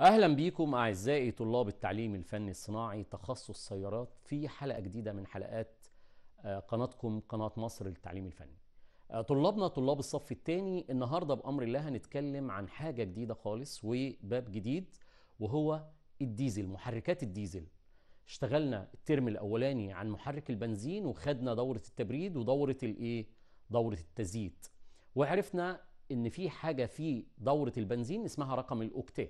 اهلا بيكم اعزائي طلاب التعليم الفني الصناعي تخصص سيارات في حلقه جديده من حلقات آه، قناتكم قناه مصر للتعليم الفني آه، طلابنا طلاب الصف الثاني النهارده بامر الله هنتكلم عن حاجه جديده خالص وباب جديد وهو الديزل محركات الديزل اشتغلنا الترم الاولاني عن محرك البنزين وخدنا دوره التبريد ودوره الايه دوره التزييت وعرفنا ان في حاجه في دوره البنزين اسمها رقم الاوكتان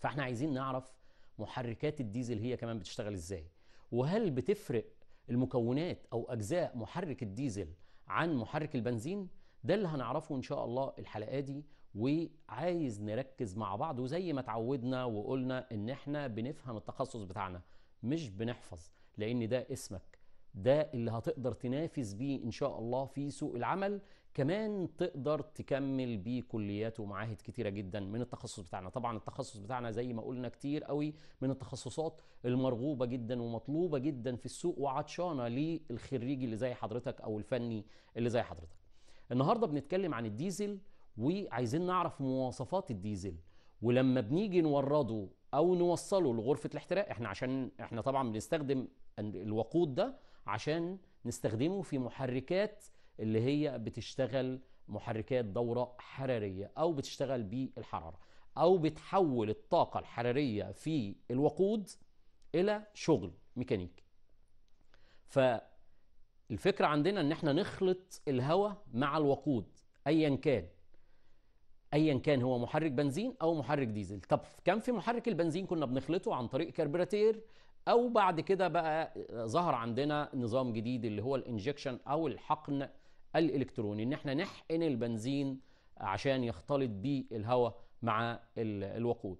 فاحنا عايزين نعرف محركات الديزل هي كمان بتشتغل ازاي وهل بتفرق المكونات او اجزاء محرك الديزل عن محرك البنزين ده اللي هنعرفه ان شاء الله الحلقه دي وعايز نركز مع بعض وزي ما اتعودنا وقلنا ان احنا بنفهم التخصص بتاعنا مش بنحفظ لان ده اسمك ده اللي هتقدر تنافس بيه ان شاء الله في سوق العمل كمان تقدر تكمل بيه كليات ومعاهد كتيرة جدا من التخصص بتاعنا طبعا التخصص بتاعنا زي ما قلنا كتير قوي من التخصصات المرغوبة جدا ومطلوبة جدا في السوق وعطشانة للخريج اللي زي حضرتك أو الفني اللي زي حضرتك النهاردة بنتكلم عن الديزل وعايزين نعرف مواصفات الديزل ولما بنيجي نورده او نوصله لغرفه الاحتراق احنا عشان احنا طبعا بنستخدم الوقود ده عشان نستخدمه في محركات اللي هي بتشتغل محركات دورة حرارية أو بتشتغل بالحرارة أو بتحول الطاقة الحرارية في الوقود إلى شغل ميكانيكي فالفكرة عندنا إن إحنا نخلط الهواء مع الوقود أيا كان ايا كان هو محرك بنزين او محرك ديزل طب كان في محرك البنزين كنا بنخلطه عن طريق كربراتير او بعد كده بقى ظهر عندنا نظام جديد اللي هو الانجكشن او الحقن الالكتروني ان احنا نحقن البنزين عشان يختلط بالهواء مع الوقود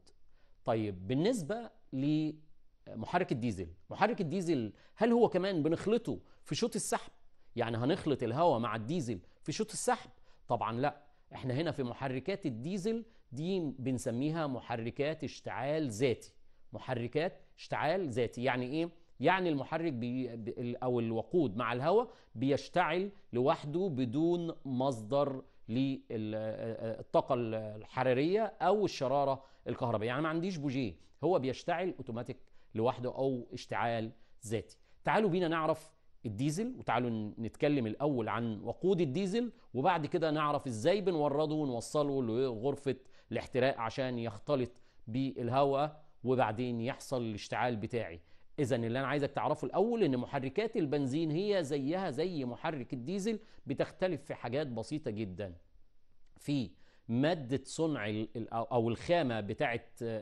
طيب بالنسبه لمحرك الديزل محرك الديزل هل هو كمان بنخلطه في شوط السحب يعني هنخلط الهواء مع الديزل في شوط السحب طبعا لا احنا هنا في محركات الديزل دي بنسميها محركات اشتعال ذاتي محركات اشتعال ذاتي يعني ايه يعني المحرك بي او الوقود مع الهواء بيشتعل لوحده بدون مصدر للطاقه الحراريه او الشراره الكهربائيه يعني ما عنديش بوجيه هو بيشتعل اوتوماتيك لوحده او اشتعال ذاتي تعالوا بينا نعرف الديزل وتعالوا نتكلم الاول عن وقود الديزل وبعد كده نعرف ازاي بنورده ونوصله لغرفه الاحتراق عشان يختلط بالهواء وبعدين يحصل الاشتعال بتاعي اذا اللي انا عايزك تعرفه الاول ان محركات البنزين هي زيها زي محرك الديزل بتختلف في حاجات بسيطه جدا في ماده صنع او الخامه بتاعه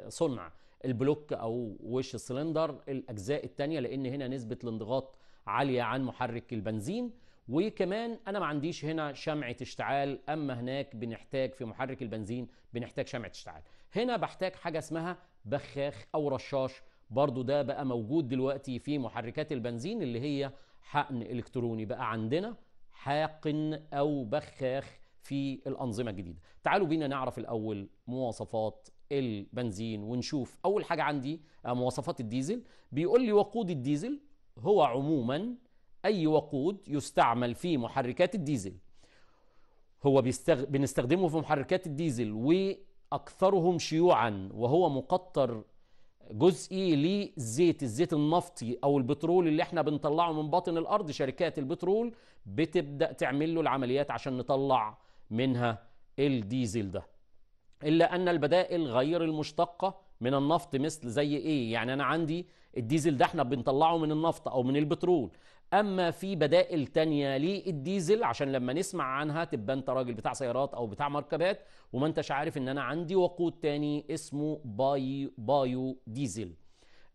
صنع البلوك او وش السلندر الاجزاء الثانيه لان هنا نسبه الانضغاط عاليه عن محرك البنزين وكمان انا ما عنديش هنا شمعه اشتعال اما هناك بنحتاج في محرك البنزين بنحتاج شمعه اشتعال هنا بحتاج حاجه اسمها بخاخ او رشاش برضو ده بقى موجود دلوقتي في محركات البنزين اللي هي حقن الكتروني بقى عندنا حاقن او بخاخ في الانظمه الجديده تعالوا بينا نعرف الاول مواصفات البنزين ونشوف اول حاجه عندي آه، مواصفات الديزل بيقول لي وقود الديزل هو عموما اي وقود يستعمل في محركات الديزل هو بيستغ... بنستخدمه في محركات الديزل واكثرهم شيوعا وهو مقطر جزئي للزيت الزيت النفطي او البترول اللي احنا بنطلعه من باطن الارض شركات البترول بتبدا تعمل له العمليات عشان نطلع منها الديزل ده الا ان البدائل غير المشتقه من النفط مثل زي ايه يعني انا عندي الديزل ده احنا بنطلعه من النفط او من البترول اما في بدائل تانية للديزل عشان لما نسمع عنها تبقى انت راجل بتاع سيارات او بتاع مركبات وما انتش عارف ان انا عندي وقود تاني اسمه باي بايو ديزل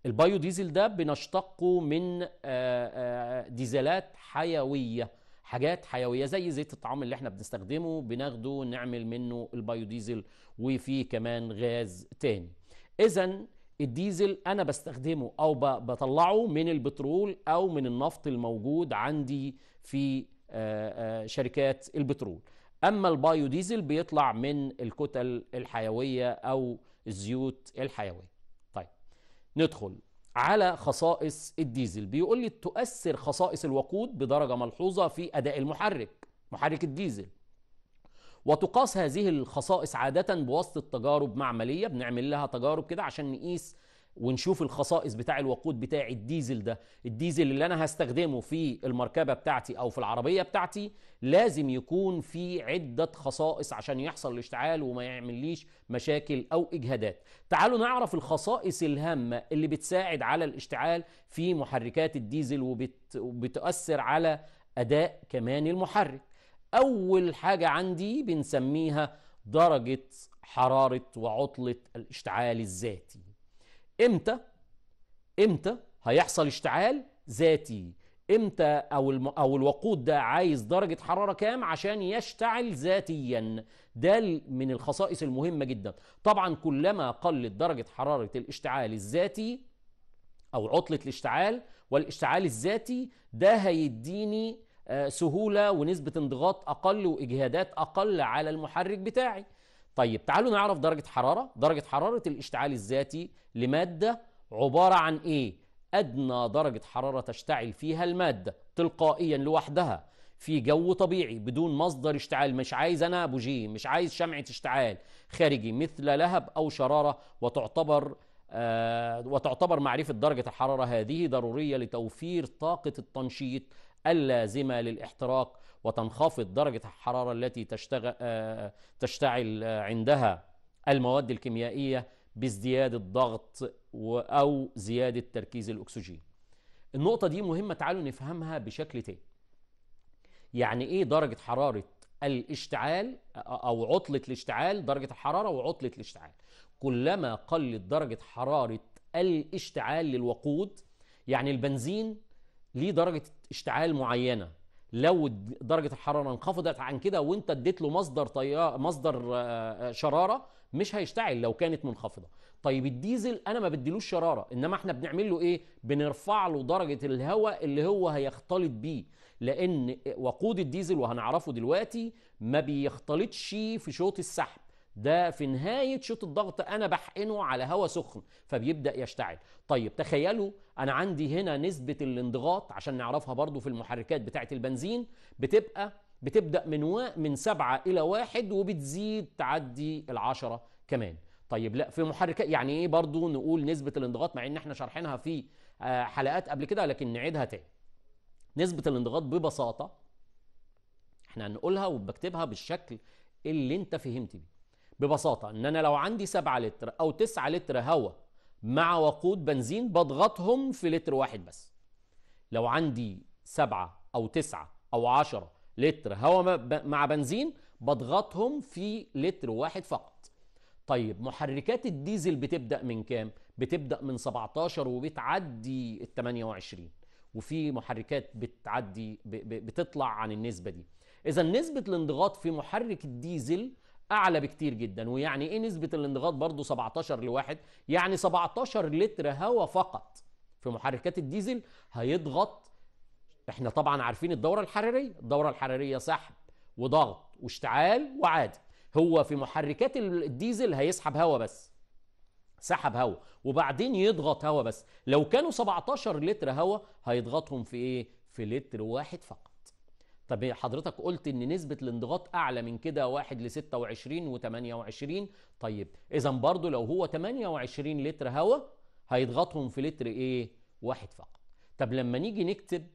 البايو ديزل ده بنشتقه من آه، آه، ديزلات حيويه حاجات حيويه زي زيت الطعام اللي احنا بنستخدمه بناخده نعمل منه البايو ديزل وفيه كمان غاز تاني اذا الديزل انا بستخدمه او بطلعه من البترول او من النفط الموجود عندي في آه، آه، شركات البترول اما البايو ديزل بيطلع من الكتل الحيويه او الزيوت الحيويه طيب ندخل على خصائص الديزل بيقول لي تؤثر خصائص الوقود بدرجه ملحوظه في اداء المحرك محرك الديزل وتقاس هذه الخصائص عادة بواسطة تجارب معملية بنعمل لها تجارب كده عشان نقيس ونشوف الخصائص بتاع الوقود بتاع الديزل ده الديزل اللي انا هستخدمه في المركبة بتاعتي او في العربية بتاعتي لازم يكون في عدة خصائص عشان يحصل الاشتعال وما يعمليش مشاكل او اجهادات تعالوا نعرف الخصائص الهامة اللي بتساعد على الاشتعال في محركات الديزل وبت... وبتأثر على اداء كمان المحرك أول حاجة عندي بنسميها درجة حرارة وعطلة الاشتعال الذاتي إمتى إمتى هيحصل اشتعال ذاتي امتى او الم... او الوقود ده عايز درجه حراره كام عشان يشتعل ذاتيا ده من الخصائص المهمه جدا طبعا كلما قلت درجه حراره الاشتعال الذاتي او عطله الاشتعال والاشتعال الذاتي ده هيديني آه، سهولة ونسبة انضغاط أقل وإجهادات أقل على المحرك بتاعي طيب تعالوا نعرف درجة حرارة درجة حرارة الاشتعال الذاتي لمادة عبارة عن إيه؟ أدنى درجة حرارة تشتعل فيها المادة تلقائيا لوحدها في جو طبيعي بدون مصدر اشتعال مش عايز أنا بوجيه مش عايز شمعة اشتعال خارجي مثل لهب أو شرارة وتعتبر آه وتعتبر معرفة درجة الحرارة هذه ضرورية لتوفير طاقة التنشيط اللازمة للاحتراق وتنخفض درجة الحرارة التي آه، تشتعل عندها المواد الكيميائية بازدياد الضغط أو زيادة تركيز الأكسجين النقطة دي مهمة تعالوا نفهمها بشكل تاني يعني إيه درجة حرارة الاشتعال أو عطلة الاشتعال درجة الحرارة وعطلة الاشتعال كلما قلت درجة حرارة الاشتعال للوقود يعني البنزين ليه درجة اشتعال معينه لو درجه الحراره انخفضت عن كده وانت اديت له مصدر طيار مصدر آه، آه، شراره مش هيشتعل لو كانت منخفضه طيب الديزل انا ما بديلوش شراره انما احنا بنعمل له ايه بنرفع له درجه الهواء اللي هو هيختلط بيه لان وقود الديزل وهنعرفه دلوقتي ما بيختلطش في شوط السحب ده في نهاية شوط الضغط أنا بحقنه على هواء سخن فبيبدأ يشتعل طيب تخيلوا أنا عندي هنا نسبة الانضغاط عشان نعرفها برضو في المحركات بتاعة البنزين بتبقى بتبدأ من و... من سبعة إلى واحد وبتزيد تعدي العشرة كمان طيب لا في محركات يعني ايه برضو نقول نسبة الانضغاط مع ان احنا شارحينها في آه، حلقات قبل كده لكن نعيدها تاني نسبة الانضغاط ببساطة احنا هنقولها وبكتبها بالشكل اللي انت فهمت بيه ببساطه ان انا لو عندي 7 لتر او 9 لتر هواء مع وقود بنزين بضغطهم في لتر واحد بس لو عندي 7 او 9 او 10 لتر هواء مع بنزين بضغطهم في لتر واحد فقط طيب محركات الديزل بتبدا من كام بتبدا من 17 وبتعدي ال 28 وفي محركات بتعدي بتطلع عن النسبه دي اذا نسبه الانضغاط في محرك الديزل اعلى بكتير جدا ويعني ايه نسبه الانضغاط برضه 17 لواحد يعني 17 لتر هواء فقط في محركات الديزل هيضغط احنا طبعا عارفين الدوره الحراريه الدوره الحراريه سحب وضغط واشتعال وعادي هو في محركات الديزل هيسحب هواء بس سحب هواء وبعدين يضغط هواء بس لو كانوا 17 لتر هواء هيضغطهم في ايه في لتر واحد فقط طب حضرتك قلت ان نسبه الانضغاط اعلى من كده 1 ل 26 و28 طيب اذا برضه لو هو 28 لتر هواء هيضغطهم في لتر ايه؟ واحد فقط. طب لما نيجي نكتب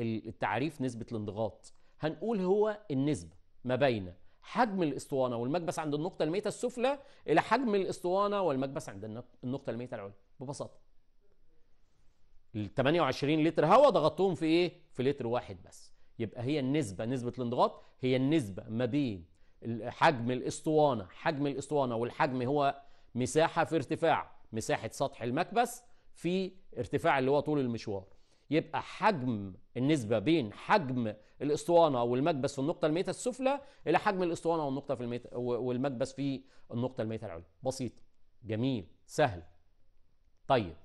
التعريف نسبه الانضغاط هنقول هو النسبه ما بين حجم الاسطوانه والمكبس عند النقطه الميته السفلى الى حجم الاسطوانه والمكبس عند النقطه الميته العليا ببساطه. ال 28 لتر هواء ضغطتهم في ايه؟ في لتر واحد بس. يبقى هي النسبة نسبة الانضغاط هي النسبة ما بين حجم الاسطوانة حجم الاسطوانة والحجم هو مساحة في ارتفاع مساحة سطح المكبس في ارتفاع اللي هو طول المشوار يبقى حجم النسبة بين حجم الاسطوانة والمكبس في النقطة الميتة السفلى إلى حجم الاسطوانة والنقطة في الميتة والمكبس في النقطة الميتة العليا بسيط جميل سهل طيب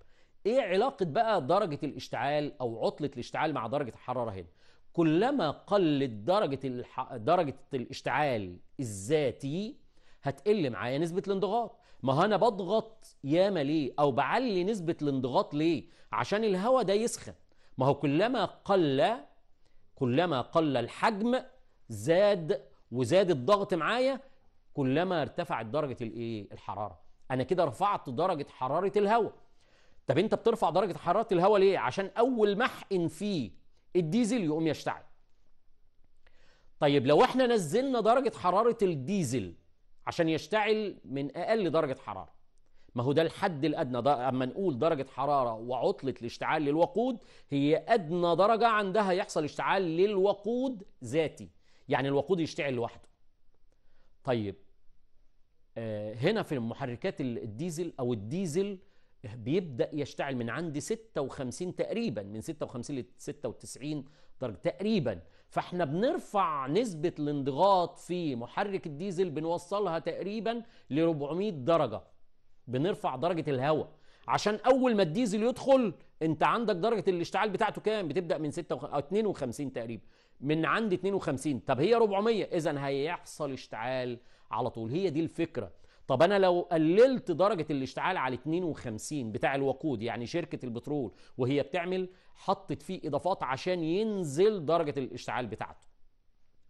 ايه علاقة بقى درجة الاشتعال او عطلة الاشتعال مع درجة الحرارة هنا كلما قلت درجة الح... درجة الاشتعال الذاتي هتقل معايا نسبة الانضغاط ما هو انا بضغط ياما ليه او بعلي نسبة الانضغاط ليه عشان الهواء ده يسخن ما هو كلما قل كلما قل الحجم زاد وزاد الضغط معايا كلما ارتفعت درجة الايه الحرارة انا كده رفعت درجة حرارة الهواء طب انت بترفع درجة حرارة الهواء ليه عشان اول محقن فيه الديزل يقوم يشتعل طيب لو احنا نزلنا درجة حرارة الديزل عشان يشتعل من أقل درجة حرارة ما هو ده الحد الأدنى ده أما نقول درجة حرارة وعطلة الاشتعال للوقود هي أدنى درجة عندها يحصل اشتعال للوقود ذاتي يعني الوقود يشتعل لوحده طيب آه، هنا في محركات الديزل أو الديزل بيبدا يشتعل من عند 56 تقريبا من 56 ل 96 درجه تقريبا فاحنا بنرفع نسبه الانضغاط في محرك الديزل بنوصلها تقريبا ل 400 درجه بنرفع درجه الهواء عشان اول ما الديزل يدخل انت عندك درجه الاشتعال بتاعته كام بتبدا من 6 او 52 تقريبا من عند 52 طب هي 400 اذا هيحصل اشتعال على طول هي دي الفكره طب انا لو قللت درجه الاشتعال على 52 بتاع الوقود يعني شركه البترول وهي بتعمل حطت فيه اضافات عشان ينزل درجه الاشتعال بتاعته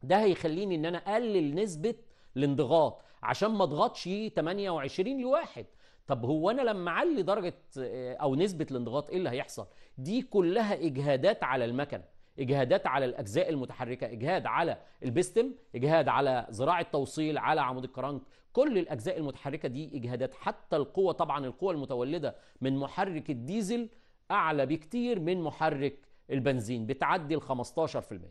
ده هيخليني ان انا اقلل نسبه الانضغاط عشان ما اضغطش 28 لواحد طب هو انا لما اعلي درجه آه، او نسبه الانضغاط ايه اللي هيحصل دي كلها اجهادات على المكنه اجهادات على الاجزاء المتحركه اجهاد على البستم اجهاد على ذراع التوصيل على عمود الكرنك كل الاجزاء المتحركه دي اجهادات حتى القوه طبعا القوه المتولده من محرك الديزل اعلى بكتير من محرك البنزين بتعدي ال 15%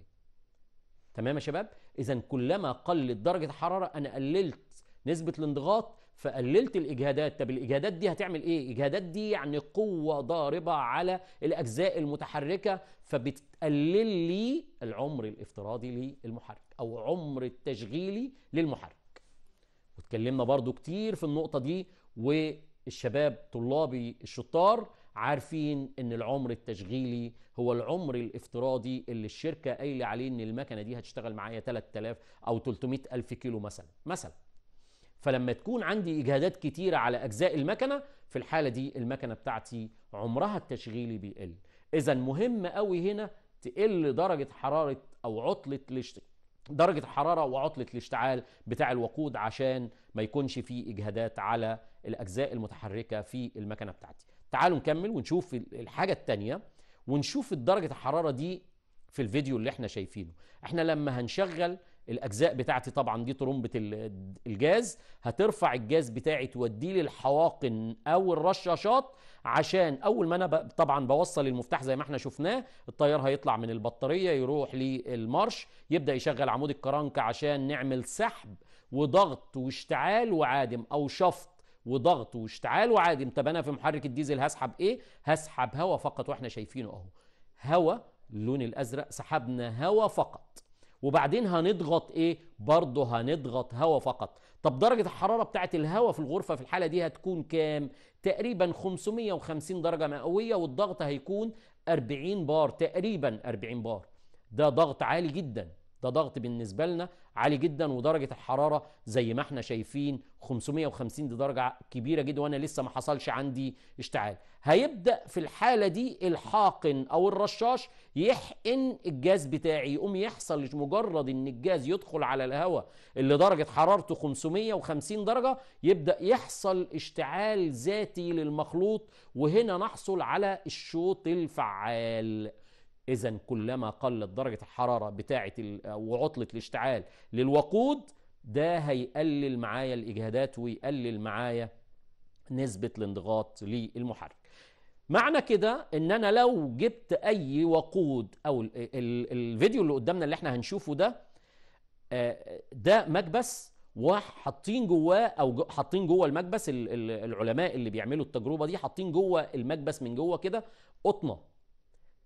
تمام يا شباب اذا كلما قلت درجه الحراره انا قللت نسبه الانضغاط فقللت الاجهادات طب الاجهادات دي هتعمل ايه الاجهادات دي يعني قوه ضاربه على الاجزاء المتحركه فبتقلل لي العمر الافتراضي للمحرك او عمر التشغيلي للمحرك واتكلمنا برضو كتير في النقطه دي والشباب طلابي الشطار عارفين ان العمر التشغيلي هو العمر الافتراضي اللي الشركه قايله عليه ان المكنه دي هتشتغل معايا 3000 او 300 الف كيلو مثلا مثلا فلما تكون عندي إجهادات كتيرة على أجزاء المكنة في الحالة دي المكنة بتاعتي عمرها التشغيلي بيقل إذا مهم قوي هنا تقل درجة حرارة أو عطلة درجة الحرارة وعطلة الاشتعال بتاع الوقود عشان ما يكونش فيه إجهادات على الأجزاء المتحركة في المكنة بتاعتي تعالوا نكمل ونشوف الحاجة التانية ونشوف درجة الحرارة دي في الفيديو اللي احنا شايفينه احنا لما هنشغل الاجزاء بتاعتي طبعا دي طرمبه الجاز هترفع الجاز بتاعي توديه للحواقن او الرشاشات عشان اول ما انا طبعا بوصل المفتاح زي ما احنا شفناه التيار هيطلع من البطاريه يروح للمارش يبدا يشغل عمود الكرنك عشان نعمل سحب وضغط واشتعال وعادم او شفط وضغط واشتعال وعادم طب انا في محرك الديزل هسحب ايه هسحب هواء فقط واحنا شايفينه اهو هواء اللون الازرق سحبنا هواء فقط وبعدين هنضغط ايه برضه هنضغط هواء فقط طب درجة الحرارة بتاعة الهواء في الغرفة في الحالة دي هتكون كام تقريبا 550 درجة مئوية والضغط هيكون 40 بار تقريبا 40 بار ده ضغط عالي جدا ده ضغط بالنسبة لنا عالي جدا ودرجة الحرارة زي ما احنا شايفين 550 دي درجة كبيرة جدا وانا لسه ما حصلش عندي اشتعال هيبدأ في الحالة دي الحاقن او الرشاش يحقن الجاز بتاعي يقوم يحصل مجرد ان الجاز يدخل على الهواء اللي درجة حرارته 550 درجة يبدأ يحصل اشتعال ذاتي للمخلوط وهنا نحصل على الشوط الفعال إذا كلما قلت درجة الحرارة بتاعة وعطله الاشتعال للوقود ده هيقلل معايا الإجهادات ويقلل معايا نسبة الانضغاط للمحرك معنى كده ان انا لو جبت اي وقود او الفيديو اللي قدامنا اللي احنا هنشوفه ده آه، ده مكبس وحاطين جواه او حاطين جوه المكبس العلماء اللي بيعملوا التجربه دي حاطين جوه المكبس من جوه كده قطنه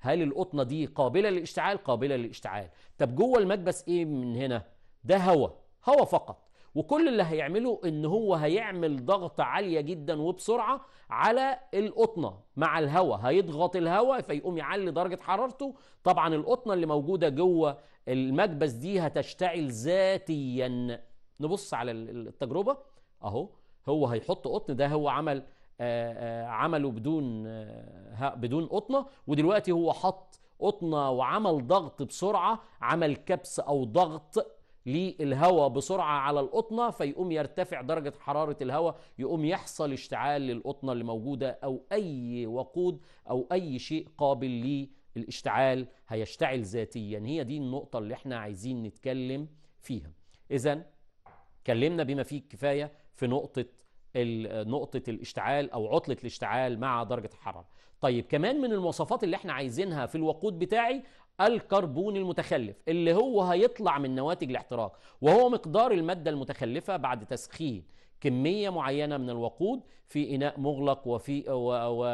هل القطنه دي قابله للاشتعال قابله للاشتعال طب جوه المكبس ايه من هنا ده هواء هواء فقط وكل اللي هيعمله ان هو هيعمل ضغط عاليه جدا وبسرعه على القطنه مع الهواء هيضغط الهواء فيقوم يعلي درجه حرارته طبعا القطنه اللي موجوده جوه المكبس دي هتشتعل ذاتيا نبص على التجربه اهو هو هيحط قطن ده هو عمل آه، آه، عمله بدون آه، بدون قطنه ودلوقتي هو حط قطنه وعمل ضغط بسرعه عمل كبس او ضغط للهواء بسرعه على القطنه فيقوم يرتفع درجه حراره الهواء يقوم يحصل اشتعال للقطنه اللي موجوده او اي وقود او اي شيء قابل للاشتعال هيشتعل ذاتيا هي دي النقطه اللي احنا عايزين نتكلم فيها اذا اتكلمنا بما فيه الكفايه في نقطه نقطة الاشتعال أو عطلة الاشتعال مع درجة الحرارة طيب كمان من المواصفات اللي احنا عايزينها في الوقود بتاعي الكربون المتخلف اللي هو هيطلع من نواتج الاحتراق وهو مقدار المادة المتخلفة بعد تسخين كمية معينة من الوقود في إناء مغلق وفي, و و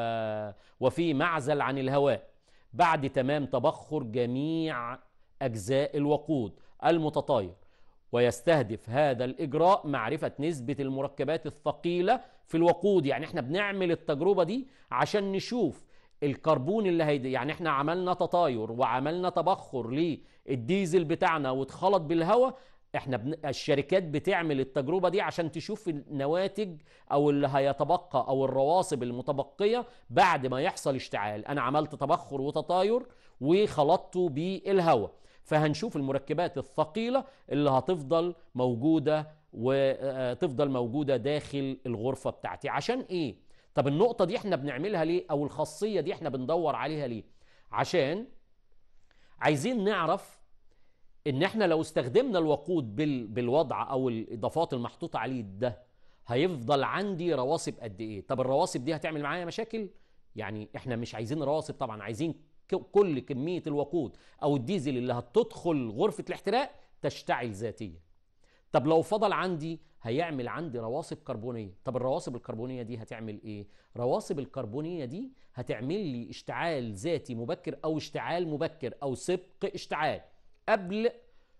وفي معزل عن الهواء بعد تمام تبخر جميع أجزاء الوقود المتطاير ويستهدف هذا الإجراء معرفة نسبة المركبات الثقيلة في الوقود يعني احنا بنعمل التجربة دي عشان نشوف الكربون اللي هيدي يعني احنا عملنا تطاير وعملنا تبخر للديزل بتاعنا واتخلط بالهواء احنا بن... الشركات بتعمل التجربه دي عشان تشوف النواتج او اللي هيتبقى او الرواسب المتبقيه بعد ما يحصل اشتعال انا عملت تبخر وتطاير وخلطته بالهواء فهنشوف المركبات الثقيله اللي هتفضل موجوده وتفضل آه، موجوده داخل الغرفه بتاعتي عشان ايه طب النقطه دي احنا بنعملها ليه او الخاصيه دي احنا بندور عليها ليه عشان عايزين نعرف ان احنا لو استخدمنا الوقود بالوضع او الاضافات المحطوطه عليه ده هيفضل عندي رواسب قد ايه طب الرواسب دي هتعمل معايا مشاكل يعني احنا مش عايزين رواسب طبعا عايزين كل كمية الوقود أو الديزل اللي هتدخل غرفة الاحتراق تشتعل ذاتيا طب لو فضل عندي هيعمل عندي رواسب كربونية طب الرواسب الكربونية دي هتعمل ايه رواسب الكربونية دي هتعمل لي اشتعال ذاتي مبكر او اشتعال مبكر او سبق اشتعال قبل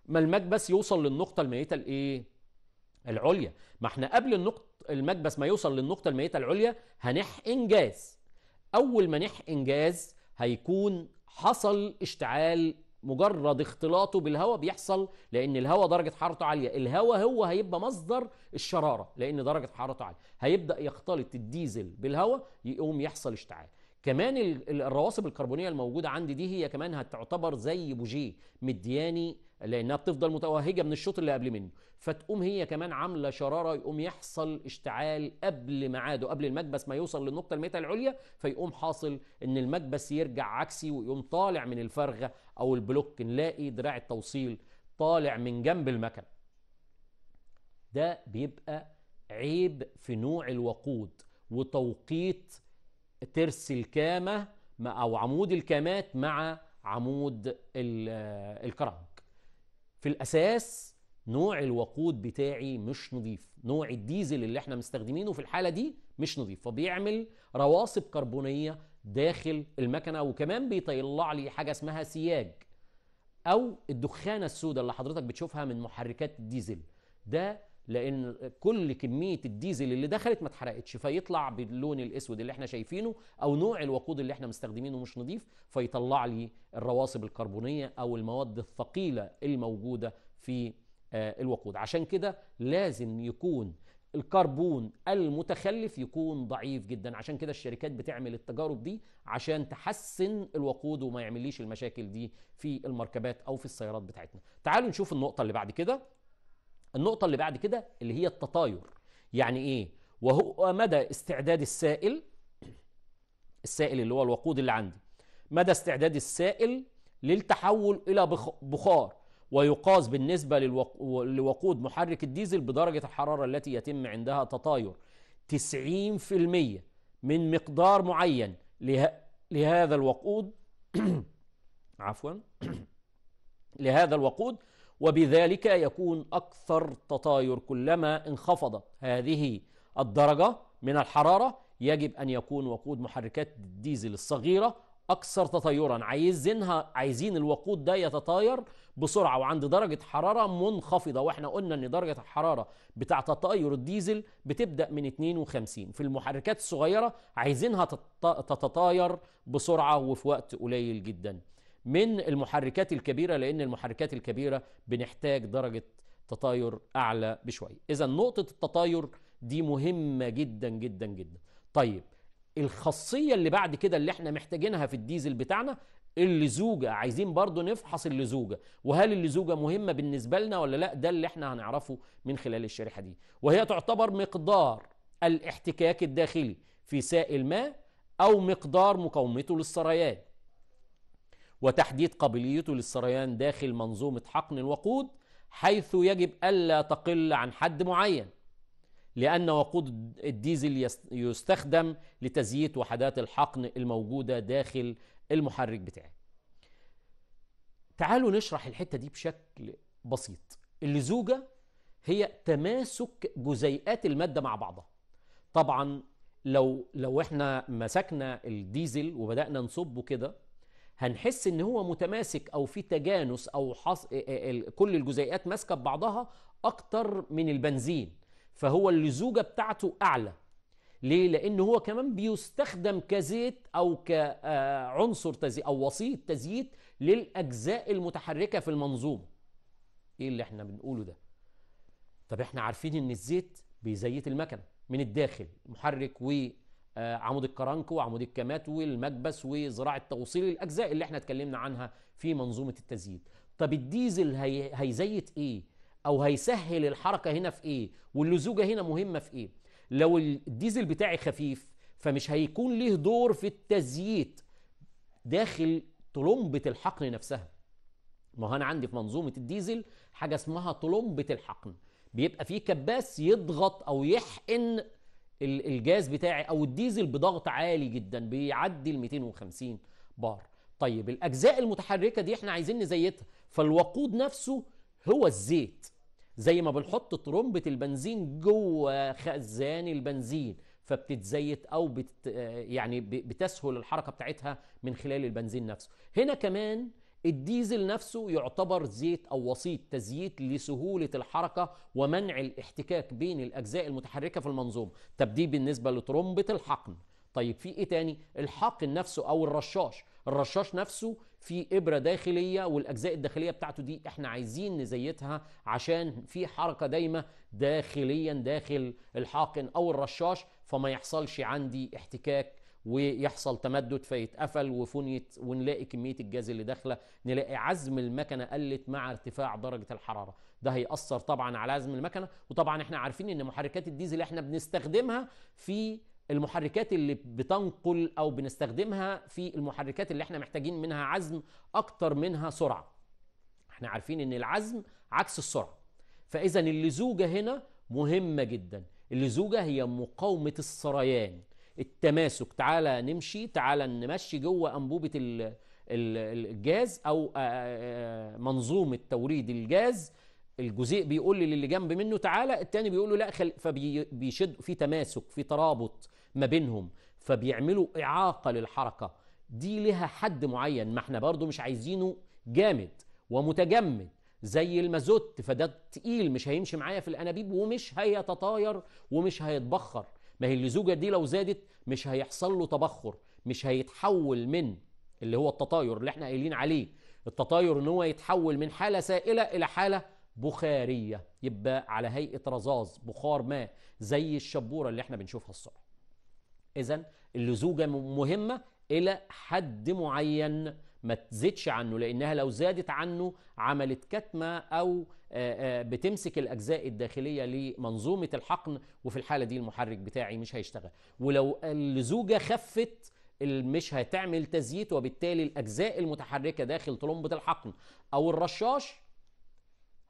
ما المكبس يوصل للنقطة الميتة الايه العليا ما احنا قبل النقطة المكبس ما يوصل للنقطة الميتة العليا هنح انجاز اول ما نح انجاز هيكون حصل اشتعال مجرد اختلاطه بالهواء بيحصل لان الهواء درجه حرارته عاليه الهواء هو هيبقى مصدر الشراره لان درجه حرارته عاليه هيبدا يختلط الديزل بالهواء يقوم يحصل اشتعال كمان الرواسب الكربونيه الموجوده عندي دي هي كمان هتعتبر زي بوجيه مدياني لانها بتفضل متوهجه من الشوط اللي قبل منه فتقوم هي كمان عامله شراره يقوم يحصل اشتعال قبل ميعاده قبل المكبس ما يوصل للنقطه الميته العليا فيقوم حاصل ان المكبس يرجع عكسي ويقوم طالع من الفرغه او البلوك نلاقي دراع التوصيل طالع من جنب المكن ده بيبقى عيب في نوع الوقود وتوقيت ترس الكامه او عمود الكامات مع عمود الكرم في الاساس نوع الوقود بتاعي مش نظيف نوع الديزل اللي احنا مستخدمينه في الحاله دي مش نظيف فبيعمل رواسب كربونيه داخل المكنه وكمان بيطلع لي حاجه اسمها سياج او الدخانه السوداء اللي حضرتك بتشوفها من محركات الديزل ده لان كل كميه الديزل اللي دخلت ما اتحرقتش فيطلع باللون الاسود اللي احنا شايفينه او نوع الوقود اللي احنا مستخدمينه مش نظيف فيطلع لي الرواسب الكربونيه او المواد الثقيله الموجوده في آه، الوقود عشان كده لازم يكون الكربون المتخلف يكون ضعيف جدا عشان كده الشركات بتعمل التجارب دي عشان تحسن الوقود وما يعمليش المشاكل دي في المركبات او في السيارات بتاعتنا تعالوا نشوف النقطه اللي بعد كده النقطة اللي بعد كده اللي هي التطاير يعني إيه وهو مدى استعداد السائل السائل اللي هو الوقود اللي عندي مدى استعداد السائل للتحول إلى بخار ويقاس بالنسبة لوقود محرك الديزل بدرجة الحرارة التي يتم عندها تطاير 90% من مقدار معين لهذا الوقود عفوا لهذا الوقود وبذلك يكون أكثر تطاير كلما انخفضت هذه الدرجة من الحرارة يجب أن يكون وقود محركات الديزل الصغيرة أكثر تطيرا عايزينها عايزين الوقود ده يتطاير بسرعة وعند درجة حرارة منخفضة وإحنا قلنا إن درجة الحرارة بتاع تطاير الديزل بتبدأ من 52 في المحركات الصغيرة عايزينها تتطاير بسرعة وفي وقت قليل جداً من المحركات الكبيرة لأن المحركات الكبيرة بنحتاج درجة تطاير أعلى بشوية إذا نقطة التطاير دي مهمة جدا جدا جدا طيب الخاصية اللي بعد كده اللي احنا محتاجينها في الديزل بتاعنا اللزوجة عايزين برضو نفحص اللزوجة وهل اللزوجة مهمة بالنسبة لنا ولا لا ده اللي احنا هنعرفه من خلال الشريحة دي وهي تعتبر مقدار الاحتكاك الداخلي في سائل ما أو مقدار مقاومته للسريان وتحديد قابليته للسريان داخل منظومة حقن الوقود حيث يجب ألا تقل عن حد معين لأن وقود الديزل يستخدم لتزييت وحدات الحقن الموجودة داخل المحرك بتاعه تعالوا نشرح الحتة دي بشكل بسيط اللزوجة هي تماسك جزيئات المادة مع بعضها طبعا لو لو احنا مسكنا الديزل وبدأنا نصبه كده هنحس ان هو متماسك او في تجانس او حص... كل الجزيئات ماسكه ببعضها اكتر من البنزين فهو اللزوجه بتاعته اعلى ليه لان هو كمان بيستخدم كزيت او كعنصر آه، تزي او وسيط تزييت للاجزاء المتحركه في المنظومه ايه اللي احنا بنقوله ده طب احنا عارفين ان الزيت بيزيت المكنه من الداخل محرك آه، عمود الكرنكو وعمود الكامات والمكبس وزراعه توصيل الاجزاء اللي احنا اتكلمنا عنها في منظومه التزييد طب الديزل هي هيزيت ايه او هيسهل الحركه هنا في ايه واللزوجه هنا مهمه في ايه لو الديزل بتاعي خفيف فمش هيكون ليه دور في التزييت داخل طلمبه الحقن نفسها ما انا عندي في منظومه الديزل حاجه اسمها طلمبه الحقن بيبقى فيه كباس يضغط او يحقن الجاز بتاعي او الديزل بضغط عالي جدا بيعدي ال 250 بار طيب الاجزاء المتحركه دي احنا عايزين نزيتها فالوقود نفسه هو الزيت زي ما بنحط ترمبه البنزين جوه خزان البنزين فبتتزيت او بت يعني بتسهل الحركه بتاعتها من خلال البنزين نفسه هنا كمان الديزل نفسه يعتبر زيت او وسيط تزييت لسهوله الحركه ومنع الاحتكاك بين الاجزاء المتحركه في المنظومه طب دي بالنسبه لترمبه الحقن طيب في ايه تاني الحقن نفسه او الرشاش الرشاش نفسه في ابره داخليه والاجزاء الداخليه بتاعته دي احنا عايزين نزيتها عشان في حركه دايمه داخليا داخل الحاقن او الرشاش فما يحصلش عندي احتكاك ويحصل تمدد فيتقفل وفنيت ونلاقي كميه الجاز اللي داخله نلاقي عزم المكنه قلت مع ارتفاع درجه الحراره ده هيأثر طبعا على عزم المكنه وطبعا احنا عارفين ان محركات الديزل احنا بنستخدمها في المحركات اللي بتنقل او بنستخدمها في المحركات اللي احنا محتاجين منها عزم اكتر منها سرعه احنا عارفين ان العزم عكس السرعه فاذا اللزوجه هنا مهمه جدا اللزوجه هي مقاومه السريان التماسك تعالى نمشي تعالى نمشي جوه انبوبه الجاز او منظومه توريد الجاز الجزيء بيقول لي للي جنب منه تعالى التاني بيقول له لا خل... فبيشد في تماسك في ترابط ما بينهم فبيعملوا اعاقه للحركه دي لها حد معين ما احنا برضو مش عايزينه جامد ومتجمد زي المازوت فده تقيل مش هيمشي معايا في الانابيب ومش هيتطاير ومش هيتبخر ما هي اللزوجه دي لو زادت مش هيحصل له تبخر مش هيتحول من اللي هو التطاير اللي احنا قايلين عليه التطاير ان هو يتحول من حاله سائله الى حاله بخاريه يبقى على هيئه رذاذ بخار ما زي الشبوره اللي احنا بنشوفها الصبح اذا اللزوجه مهمه الى حد معين ما تزيدش عنه لانها لو زادت عنه عملت كتمه او آه، آه، بتمسك الاجزاء الداخليه لمنظومه الحقن وفي الحاله دي المحرك بتاعي مش هيشتغل ولو اللزوجه خفت مش هتعمل تزييت وبالتالي الاجزاء المتحركه داخل طلمبه الحقن او الرشاش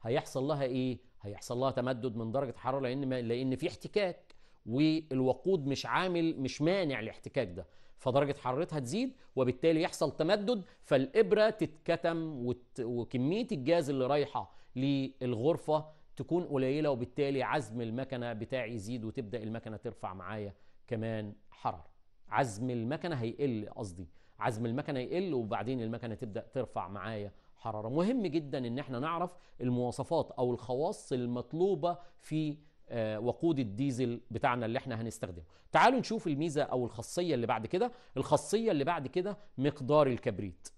هيحصل لها ايه هيحصل لها تمدد من درجه الحراره لان لان في احتكاك والوقود مش عامل مش مانع الاحتكاك ده فدرجة حرارتها تزيد وبالتالي يحصل تمدد فالإبرة تتكتم وكمية الجاز اللي رايحة للغرفه تكون قليله وبالتالي عزم المكنه بتاعي يزيد وتبدا المكنه ترفع معايا كمان حراره عزم المكنه هيقل قصدي عزم المكنه يقل وبعدين المكنه تبدا ترفع معايا حراره مهم جدا ان احنا نعرف المواصفات او الخواص المطلوبه في آه، وقود الديزل بتاعنا اللي احنا هنستخدمه تعالوا نشوف الميزه او الخاصيه اللي بعد كده الخاصيه اللي بعد كده مقدار الكبريت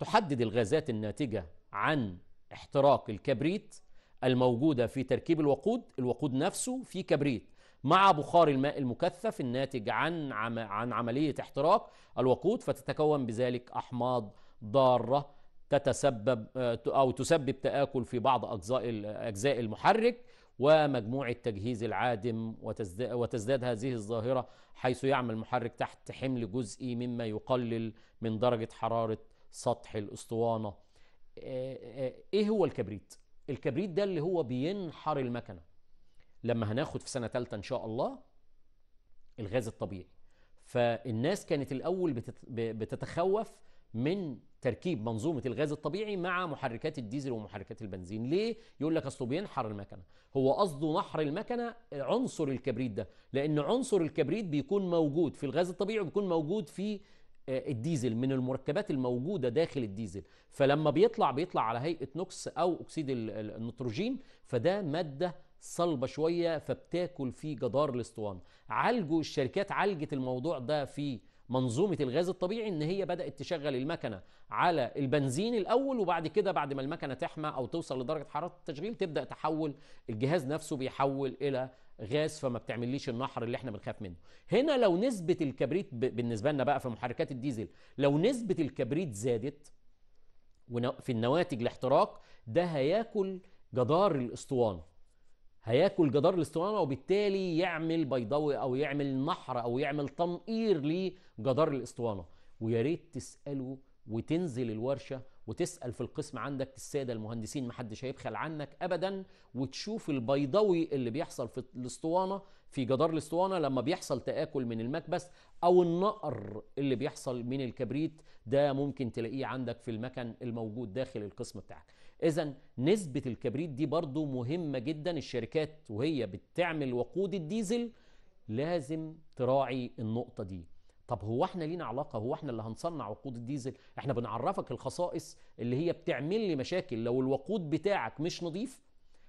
تحدد الغازات الناتجه عن احتراق الكبريت الموجودة في تركيب الوقود الوقود نفسه في كبريت مع بخار الماء المكثف الناتج عن عم عن عملية احتراق الوقود فتتكون بذلك أحماض ضارة تتسبب أو تسبب تآكل في بعض أجزاء أجزاء المحرك ومجموع تجهيز العادم وتزداد, وتزداد هذه الظاهرة حيث يعمل المحرك تحت حمل جزئي مما يقلل من درجة حرارة سطح الأسطوانة آه، آه، ايه هو الكبريت الكبريت ده اللي هو بينحر المكنه لما هناخد في سنه ثالثه ان شاء الله الغاز الطبيعي فالناس كانت الاول بتتخوف من تركيب منظومه الغاز الطبيعي مع محركات الديزل ومحركات البنزين ليه يقول لك اصله بينحر المكنه هو قصده نحر المكنه عنصر الكبريت ده لان عنصر الكبريت بيكون موجود في الغاز الطبيعي وبيكون موجود في آه، الديزل من المركبات الموجوده داخل الديزل فلما بيطلع بيطلع على هيئه نوكس او اكسيد النيتروجين فده ماده صلبه شويه فبتاكل في جدار الاسطوانه عالجوا الشركات عالجت الموضوع ده في منظومه الغاز الطبيعي ان هي بدات تشغل المكنه على البنزين الاول وبعد كده بعد ما المكنه تحمى او توصل لدرجه حراره التشغيل تبدا تحول الجهاز نفسه بيحول الى غاز فما بتعمليش النحر اللي احنا بنخاف منه هنا لو نسبه الكبريت بالنسبه لنا بقى في محركات الديزل لو نسبه الكبريت زادت في النواتج الاحتراق ده هياكل جدار الاسطوانه هياكل جدار الاسطوانه وبالتالي يعمل بيضاوي او يعمل نحر او يعمل تنقير لجدار الاسطوانه ويا ريت تساله وتنزل الورشه وتسال في القسم عندك الساده المهندسين محدش هيبخل عنك ابدا وتشوف البيضاوي اللي بيحصل في الاسطوانه في جدار الاسطوانه لما بيحصل تاكل من المكبس او النقر اللي بيحصل من الكبريت ده ممكن تلاقيه عندك في المكن الموجود داخل القسم بتاعك اذا نسبه الكبريت دي برضو مهمه جدا الشركات وهي بتعمل وقود الديزل لازم تراعي النقطه دي طب هو احنا لينا علاقه هو احنا اللي هنصنع وقود الديزل احنا بنعرفك الخصائص اللي هي بتعمل لي مشاكل لو الوقود بتاعك مش نظيف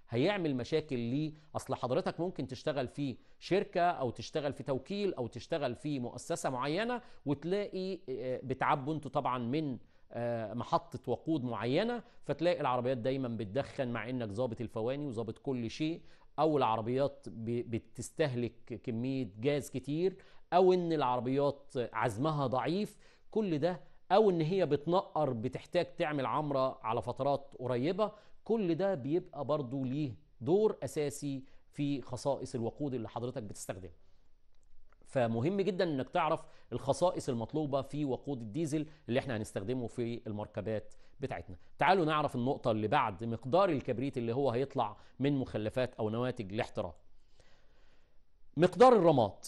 هيعمل مشاكل ليه اصل حضرتك ممكن تشتغل في شركه او تشتغل في توكيل او تشتغل في مؤسسه معينه وتلاقي آه، بتعبوا انتوا طبعا من آه، محطة وقود معينة فتلاقي العربيات دايما بتدخن مع انك ظابط الفواني وظابط كل شيء او العربيات بتستهلك كمية جاز كتير او ان العربيات عزمها ضعيف كل ده او ان هي بتنقر بتحتاج تعمل عمره على فترات قريبه كل ده بيبقى برضو ليه دور اساسي في خصائص الوقود اللي حضرتك بتستخدمه فمهم جدا انك تعرف الخصائص المطلوبه في وقود الديزل اللي احنا هنستخدمه في المركبات بتاعتنا تعالوا نعرف النقطه اللي بعد مقدار الكبريت اللي هو هيطلع من مخلفات او نواتج الاحتراق مقدار الرماد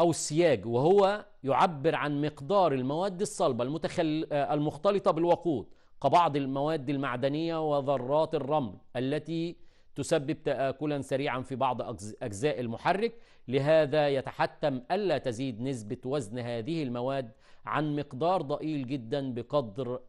أو السياج وهو يعبر عن مقدار المواد الصلبة المتخل... آه، المختلطة بالوقود كبعض المواد المعدنية وذرات الرمل التي تسبب تآكلا سريعا في بعض أجزاء المحرك لهذا يتحتم ألا تزيد نسبة وزن هذه المواد عن مقدار ضئيل جدا بقدر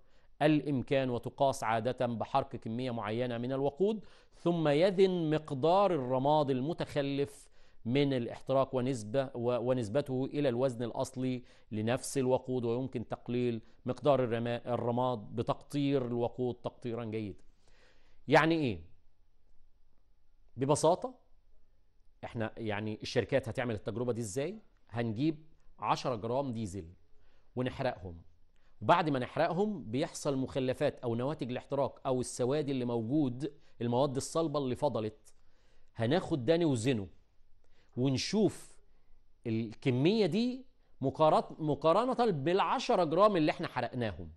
الإمكان وتقاس عادة بحرق كمية معينة من الوقود ثم يذن مقدار الرماد المتخلف من الاحتراق ونسبة ونسبته إلى الوزن الأصلي لنفس الوقود ويمكن تقليل مقدار الرماد بتقطير الوقود تقطيرا جيدا يعني إيه؟ ببساطة احنا يعني الشركات هتعمل التجربة دي ازاي؟ هنجيب 10 جرام ديزل ونحرقهم وبعد ما نحرقهم بيحصل مخلفات او نواتج الاحتراق او السواد اللي موجود المواد الصلبه اللي فضلت هناخد ده نوزنه ونشوف الكمية دي مقارنة بالعشرة جرام اللي احنا حرقناهم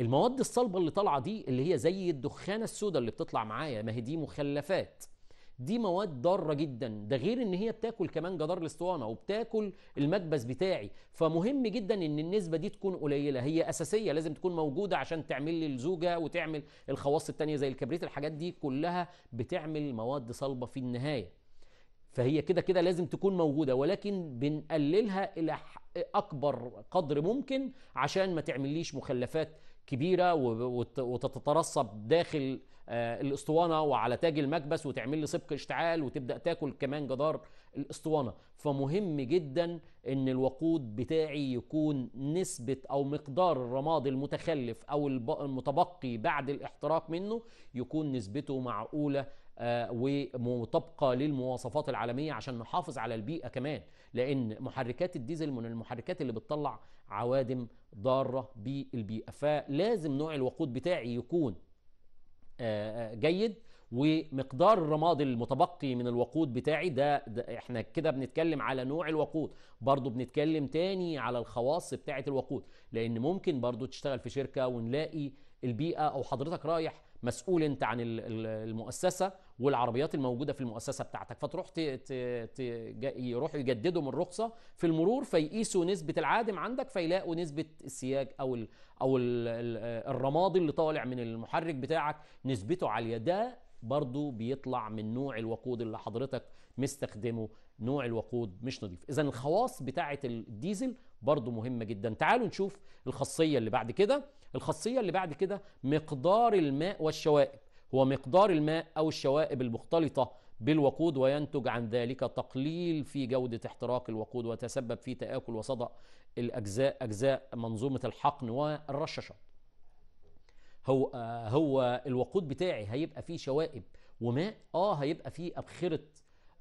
المواد الصلبة اللي طالعة دي اللي هي زي الدخانة السوداء اللي بتطلع معايا ما هي دي مخلفات دي مواد ضاره جدا ده غير ان هي بتاكل كمان جدار الاسطوانه وبتاكل المكبس بتاعي فمهم جدا ان النسبه دي تكون قليله هي اساسيه لازم تكون موجوده عشان تعمل لي الزوجه وتعمل الخواص التانية زي الكبريت الحاجات دي كلها بتعمل مواد صلبه في النهايه فهي كده كده لازم تكون موجودة ولكن بنقللها إلى أكبر قدر ممكن عشان ما تعمليش مخلفات كبيرة وتترسب داخل آه، الاسطوانة وعلى تاج المكبس وتعمل لي سبق اشتعال وتبدأ تاكل كمان جدار الاسطوانة فمهم جدا ان الوقود بتاعي يكون نسبة او مقدار الرماد المتخلف او المتبقي بعد الاحتراق منه يكون نسبته معقولة آه، ومطابقه للمواصفات العالميه عشان نحافظ على البيئه كمان لان محركات الديزل من المحركات اللي بتطلع عوادم ضاره بالبيئه فلازم نوع الوقود بتاعي يكون آه، آه، جيد ومقدار الرماد المتبقي من الوقود بتاعي ده, ده احنا كده بنتكلم على نوع الوقود برضو بنتكلم تاني على الخواص بتاعه الوقود لان ممكن برضو تشتغل في شركه ونلاقي البيئه او حضرتك رايح مسؤول انت عن المؤسسه والعربيات الموجوده في المؤسسه بتاعتك فتروح ت... ت... يروحوا يجددوا من الرخصه في المرور فيقيسوا نسبه العادم عندك فيلاقوا نسبه السياج او ال... او ال... الرمادي اللي طالع من المحرك بتاعك نسبته عاليه ده برضه بيطلع من نوع الوقود اللي حضرتك مستخدمه نوع الوقود مش نظيف اذا الخواص بتاعه الديزل برضو مهمه جدا تعالوا نشوف الخاصيه اللي بعد كده الخاصيه اللي بعد كده مقدار الماء والشوائب هو مقدار الماء او الشوائب المختلطه بالوقود وينتج عن ذلك تقليل في جودة احتراق الوقود وتسبب في تآكل وصدأ الأجزاء أجزاء منظومة الحقن والرشاشات هو هو الوقود بتاعي هيبقى فيه شوائب وماء اه هيبقى فيه أبخرة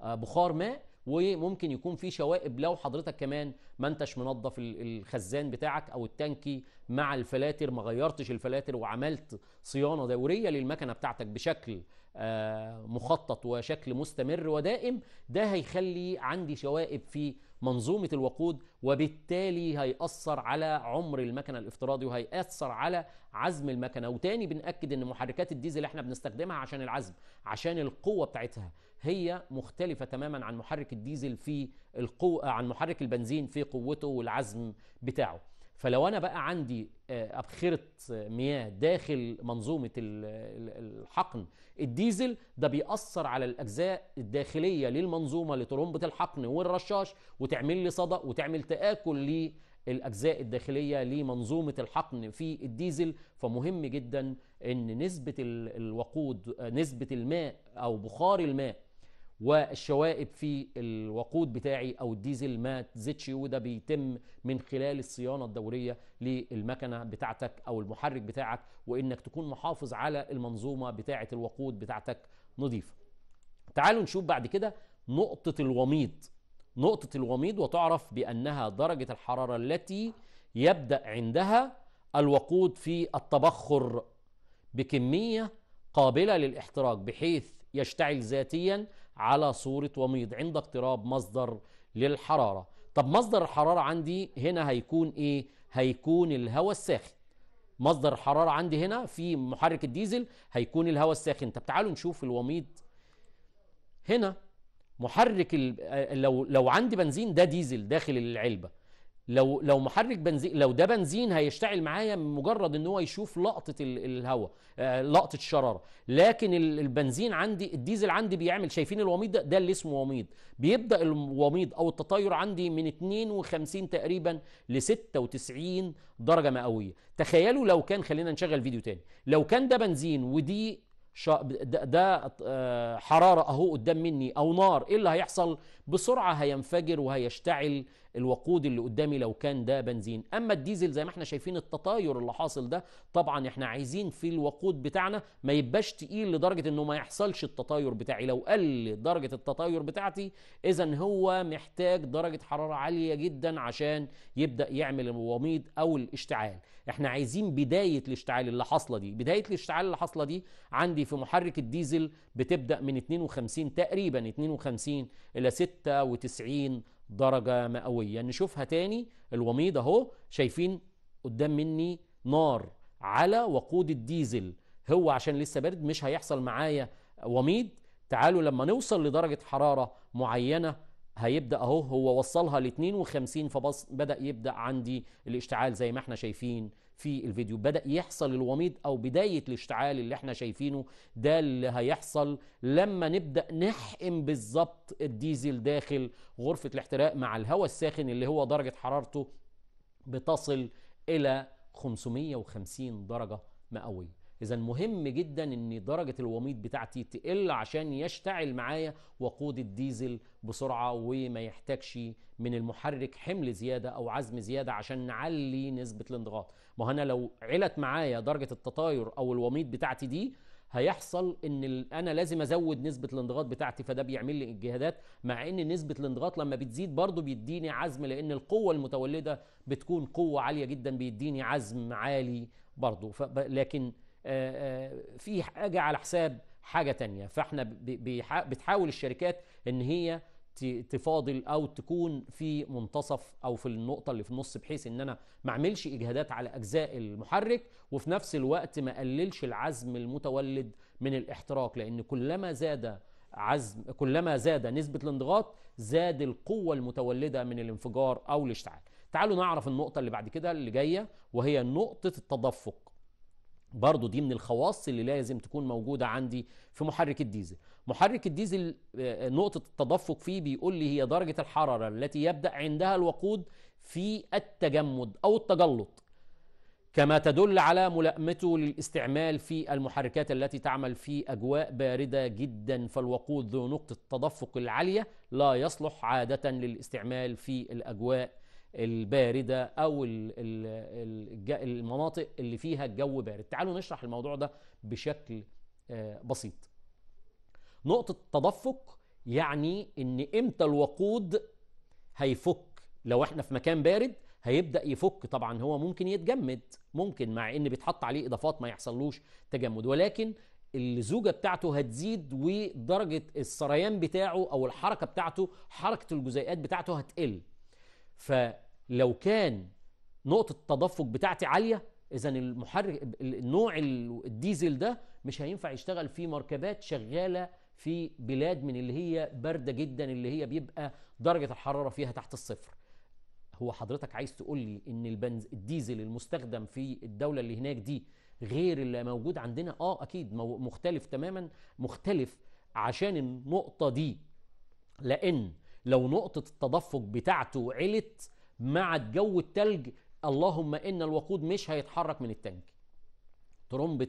آه، بخار ماء وممكن يكون في شوائب لو حضرتك كمان ما انتش منظف الخزان بتاعك او التانكي مع الفلاتر ما غيرتش الفلاتر وعملت صيانه دوريه للمكنه بتاعتك بشكل آه، مخطط وشكل مستمر ودائم ده هيخلي عندي شوائب في منظومه الوقود وبالتالي هيأثر على عمر المكنه الافتراضي وهيأثر على عزم المكنه وتاني بنأكد ان محركات الديزل احنا بنستخدمها عشان العزم عشان القوه بتاعتها هي مختلفة تماما عن محرك الديزل في القوة عن محرك البنزين في قوته والعزم بتاعه فلو انا بقى عندي آه، ابخره مياه داخل منظومه الحقن الديزل ده بيأثر على الاجزاء الداخليه للمنظومه لترمبه الحقن والرشاش وتعمل لي صدأ وتعمل تآكل للاجزاء الداخليه لمنظومه الحقن في الديزل فمهم جدا ان نسبه الوقود آه، نسبه الماء او بخار الماء والشوائب في الوقود بتاعي او الديزل ما تزيدش وده بيتم من خلال الصيانه الدوريه للمكنه بتاعتك او المحرك بتاعك وانك تكون محافظ على المنظومه بتاعه الوقود بتاعتك نظيفه. تعالوا نشوف بعد كده نقطه الوميض. نقطه الوميض وتعرف بانها درجه الحراره التي يبدا عندها الوقود في التبخر بكميه قابله للاحتراق بحيث يشتعل ذاتيا على صورة وميض عند اقتراب مصدر للحرارة طب مصدر الحرارة عندي هنا هيكون ايه هيكون الهواء الساخن مصدر الحرارة عندي هنا في محرك الديزل هيكون الهواء الساخن طب تعالوا نشوف الوميض هنا محرك آه، لو لو عندي بنزين ده ديزل داخل العلبة لو لو محرك بنزين لو ده بنزين هيشتعل معايا مجرد ان هو يشوف لقطه الهواء آه، لقطه الشراره لكن البنزين عندي الديزل عندي بيعمل شايفين الوميض ده ده اللي اسمه وميض بيبدا الوميض او التطاير عندي من 52 تقريبا ل 96 درجه مئويه تخيلوا لو كان خلينا نشغل فيديو تاني لو كان ده بنزين ودي ده آه، حراره اهو قدام مني او نار ايه اللي هيحصل بسرعه هينفجر وهيشتعل الوقود اللي قدامي لو كان ده بنزين اما الديزل زي ما احنا شايفين التطاير اللي حاصل ده طبعا احنا عايزين في الوقود بتاعنا ما يبقاش تقيل لدرجه انه ما يحصلش التطاير بتاعي لو قل درجه التطاير بتاعتي اذا هو محتاج درجه حراره عاليه جدا عشان يبدا يعمل الوميض او الاشتعال احنا عايزين بدايه الاشتعال اللي حاصله دي بدايه الاشتعال اللي حاصله دي عندي في محرك الديزل بتبدا من 52 تقريبا 52 الى 6 96 درجة مئوية نشوفها تاني الوميض اهو شايفين قدام مني نار على وقود الديزل هو عشان لسه برد مش هيحصل معايا وميض تعالوا لما نوصل لدرجة حرارة معينة هيبدأ اهو هو وصلها ل 52 فبدأ يبدأ عندي الاشتعال زي ما احنا شايفين في الفيديو بدا يحصل الوميض او بدايه الاشتعال اللي احنا شايفينه ده اللي هيحصل لما نبدا نحقن بالظبط الديزل داخل غرفه الاحتراق مع الهواء الساخن اللي هو درجه حرارته بتصل الى 550 درجه مئويه اذا مهم جدا ان درجه الوميض بتاعتي تقل عشان يشتعل معايا وقود الديزل بسرعه وما يحتاجش من المحرك حمل زياده او عزم زياده عشان نعلي نسبه الانضغاط ما انا لو علت معايا درجه التطاير او الوميض بتاعتي دي هيحصل ان انا لازم ازود نسبه الانضغاط بتاعتي فده بيعمل لي اجهادات مع ان نسبه الانضغاط لما بتزيد برضه بيديني عزم لان القوه المتولده بتكون قوه عاليه جدا بيديني عزم عالي برضه لكن آه، آه، في حاجه على حساب حاجه تانية فاحنا بتحاول الشركات ان هي تفاضل او تكون في منتصف او في النقطه اللي في النص بحيث ان انا ما اعملش اجهادات على اجزاء المحرك وفي نفس الوقت ما اقللش العزم المتولد من الاحتراق لان كلما زاد عزم كلما زاد نسبه الانضغاط زاد القوه المتولده من الانفجار او الاشتعال تعالوا نعرف النقطه اللي بعد كده اللي جايه وهي نقطه التدفق برضو دي من الخواص اللي لازم تكون موجودة عندي في محرك الديزل محرك الديزل آه، آه، نقطة التدفق فيه بيقول لي هي درجة الحرارة التي يبدأ عندها الوقود في التجمد أو التجلط كما تدل على ملائمته للاستعمال في المحركات التي تعمل في أجواء باردة جدا فالوقود ذو نقطة التدفق العالية لا يصلح عادة للاستعمال في الأجواء الباردة أو المناطق اللي فيها الجو بارد تعالوا نشرح الموضوع ده بشكل آه، بسيط نقطة التدفق يعني إن إمتى الوقود هيفك لو إحنا في مكان بارد هيبدا يفك طبعا هو ممكن يتجمد ممكن مع ان بيتحط عليه اضافات ما يحصلوش تجمد ولكن اللزوجه بتاعته هتزيد ودرجه السريان بتاعه او الحركه بتاعته حركه الجزيئات بتاعته هتقل فلو كان نقطة التدفق بتاعتي عالية إذا المحرك النوع الديزل ده مش هينفع يشتغل في مركبات شغالة في بلاد من اللي هي باردة جدا اللي هي بيبقى درجة الحرارة فيها تحت الصفر هو حضرتك عايز تقول لي ان البنز الديزل المستخدم في الدولة اللي هناك دي غير اللي موجود عندنا اه اكيد مختلف تماما مختلف عشان النقطة دي لان لو نقطة التدفق بتاعته علت مع الجو التلج اللهم إن الوقود مش هيتحرك من التانك ترمبة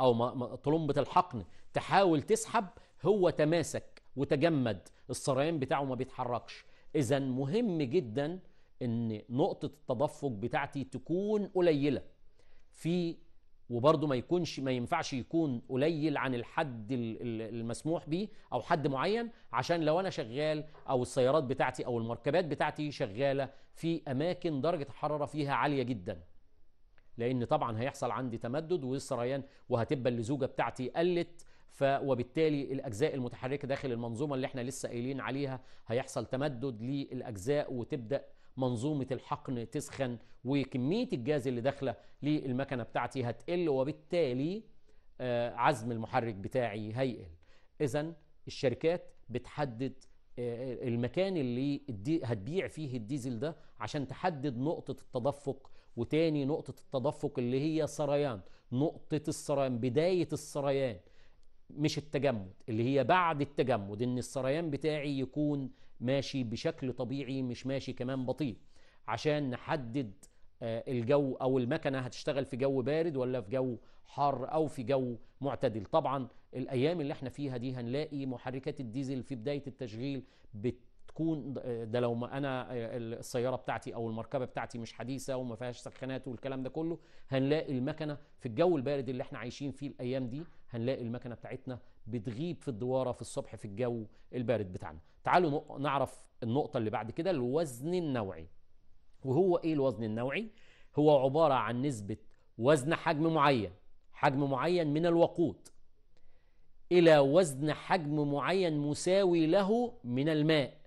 أو طرمبة الحقن تحاول تسحب هو تماسك وتجمد السريان بتاعه ما بيتحركش إذا مهم جدا إن نقطة التدفق بتاعتي تكون قليلة في وبرضه ما يكونش ما ينفعش يكون قليل عن الحد المسموح به او حد معين عشان لو انا شغال او السيارات بتاعتي او المركبات بتاعتي شغاله في اماكن درجه الحراره فيها عاليه جدا لان طبعا هيحصل عندي تمدد والسريان وهتبقى اللزوجه بتاعتي قلت ف وبالتالي الاجزاء المتحركه داخل المنظومه اللي احنا لسه قايلين عليها هيحصل تمدد للاجزاء وتبدا منظومه الحقن تسخن وكميه الجاز اللي داخله للمكنه بتاعتي هتقل وبالتالي آه، عزم المحرك بتاعي هيقل اذا الشركات بتحدد آه، المكان اللي هتبيع فيه الديزل ده عشان تحدد نقطة التدفق وتاني نقطة التدفق اللي هي سريان نقطة السريان بداية السريان مش التجمد اللي هي بعد التجمد ان السريان بتاعي يكون ماشي بشكل طبيعي مش ماشي كمان بطيء عشان نحدد آه، الجو او المكنه هتشتغل في جو بارد ولا في جو حر او في جو معتدل طبعا الايام اللي احنا فيها دي هنلاقي محركات الديزل في بدايه التشغيل بتكون آه، ده لو ما انا آه، السياره بتاعتي او المركبه بتاعتي مش حديثه وما فيهاش سخانات والكلام ده كله هنلاقي المكنه في الجو البارد اللي احنا عايشين فيه الايام دي هنلاقي المكنه بتاعتنا بتغيب في الدواره في الصبح في الجو البارد بتاعنا تعالوا نعرف النقطه اللي بعد كده الوزن النوعي وهو ايه الوزن النوعي هو عباره عن نسبه وزن حجم معين حجم معين من الوقود الى وزن حجم معين مساوي له من الماء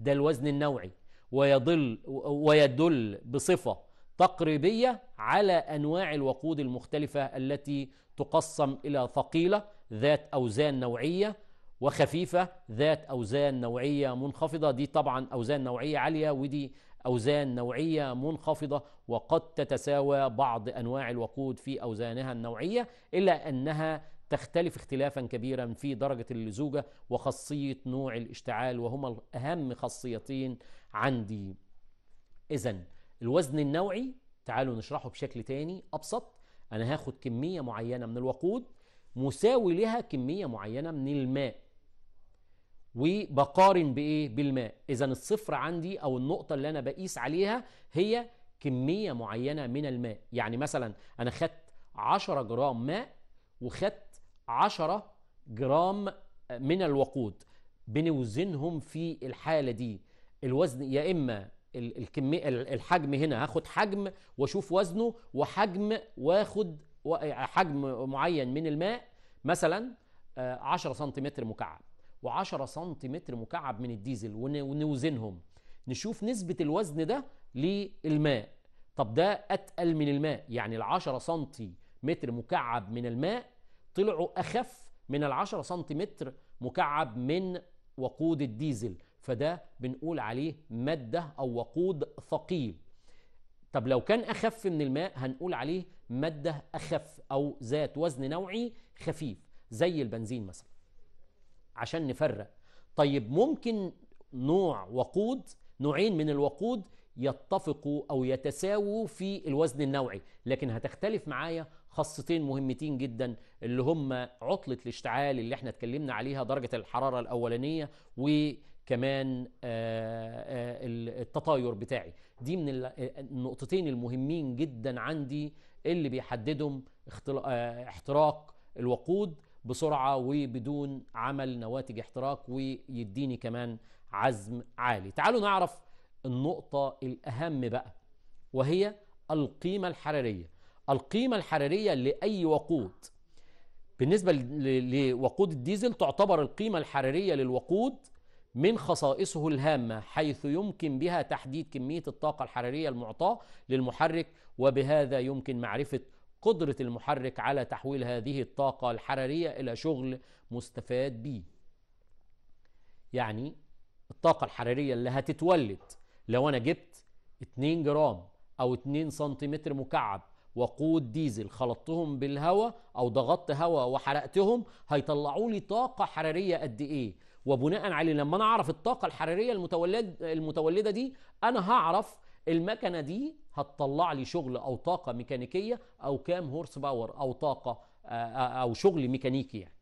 ده الوزن النوعي ويضل ويدل بصفه تقريبيه على انواع الوقود المختلفه التي تقسم الى ثقيله ذات أوزان نوعية وخفيفة ذات أوزان نوعية منخفضة دي طبعا أوزان نوعية عالية ودي أوزان نوعية منخفضة وقد تتساوى بعض أنواع الوقود في أوزانها النوعية إلا أنها تختلف اختلافا كبيرا في درجة اللزوجة وخاصية نوع الاشتعال وهما أهم خاصيتين عندي إذا الوزن النوعي تعالوا نشرحه بشكل تاني أبسط أنا هاخد كمية معينة من الوقود مساوي لها كمية معينة من الماء وبقارن بايه بالماء اذا الصفر عندي او النقطه اللي انا بقيس عليها هي كميه معينه من الماء يعني مثلا انا خدت 10 جرام ماء وخدت 10 جرام من الوقود بنوزنهم في الحاله دي الوزن يا اما الكميه الحجم هنا هاخد حجم واشوف وزنه وحجم واخد حجم معين من الماء مثلا 10 آه، سنتيمتر مكعب و10 سنتيمتر مكعب من الديزل ونوزنهم نشوف نسبة الوزن ده للماء طب ده أتقل من الماء يعني ال سنتي متر مكعب من الماء طلعوا أخف من ال10 سنتيمتر مكعب من وقود الديزل فده بنقول عليه مادة أو وقود ثقيل طب لو كان أخف من الماء هنقول عليه مادة أخف أو ذات وزن نوعي خفيف زي البنزين مثلا عشان نفرق طيب ممكن نوع وقود نوعين من الوقود يتفقوا أو يتساووا في الوزن النوعي لكن هتختلف معايا خاصتين مهمتين جدا اللي هم عطلة الاشتعال اللي احنا اتكلمنا عليها درجة الحرارة الأولانية وكمان آه، آه، التطاير بتاعي دي من آه، النقطتين المهمين جدا عندي اللي بيحددهم آه، احتراق الوقود بسرعه وبدون عمل نواتج احتراق ويديني كمان عزم عالي. تعالوا نعرف النقطه الاهم بقى وهي القيمه الحراريه. القيمه الحراريه لاي وقود. بالنسبه لوقود الديزل تعتبر القيمه الحراريه للوقود من خصائصه الهامة حيث يمكن بها تحديد كمية الطاقة الحرارية المعطاة للمحرك وبهذا يمكن معرفة قدرة المحرك على تحويل هذه الطاقة الحرارية إلى شغل مستفاد به يعني الطاقة الحرارية اللي هتتولد لو أنا جبت 2 جرام أو 2 سنتيمتر مكعب وقود ديزل خلطتهم بالهواء أو ضغطت هواء وحرقتهم هيطلعوا لي طاقة حرارية قد إيه وبناء عليه لما انا اعرف الطاقه الحراريه المتولد المتولده دي انا هعرف المكنه دي هتطلع لي شغل او طاقه ميكانيكيه او كام هورس باور او طاقه آه، آه، او شغل ميكانيكي يعني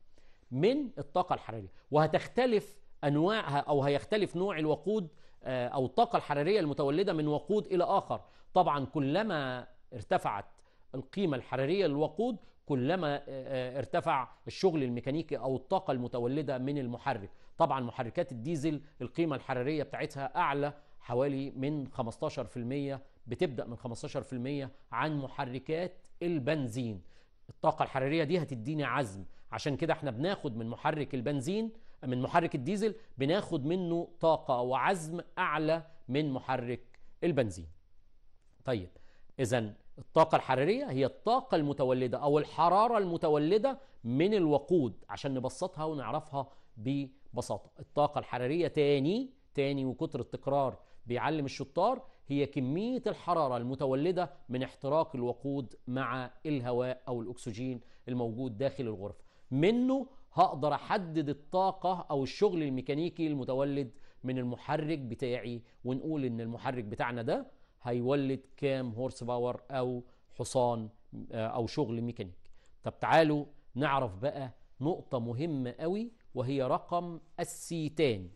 من الطاقه الحراريه وهتختلف انواعها او هيختلف نوع الوقود آه، او الطاقه الحراريه المتولده من وقود الى اخر طبعا كلما ارتفعت القيمه الحراريه للوقود كلما ارتفع الشغل الميكانيكي او الطاقه المتولده من المحرك طبعا محركات الديزل القيمة الحرارية بتاعتها أعلى حوالي من 15% بتبدأ من 15% عن محركات البنزين الطاقة الحرارية دي هتديني عزم عشان كده احنا بناخد من محرك البنزين من محرك الديزل بناخد منه طاقة وعزم أعلى من محرك البنزين طيب إذا الطاقة الحرارية هي الطاقة المتولدة أو الحرارة المتولدة من الوقود عشان نبسطها ونعرفها بالوقود ببساطه الطاقه الحراريه تاني تاني وكتر التكرار بيعلم الشطار هي كميه الحراره المتولده من احتراق الوقود مع الهواء او الاكسجين الموجود داخل الغرفه منه هقدر احدد الطاقه او الشغل الميكانيكي المتولد من المحرك بتاعي ونقول ان المحرك بتاعنا ده هيولد كام هورس باور او حصان آه، او شغل ميكانيكي طب تعالوا نعرف بقى نقطه مهمه قوي وهي رقم السيتان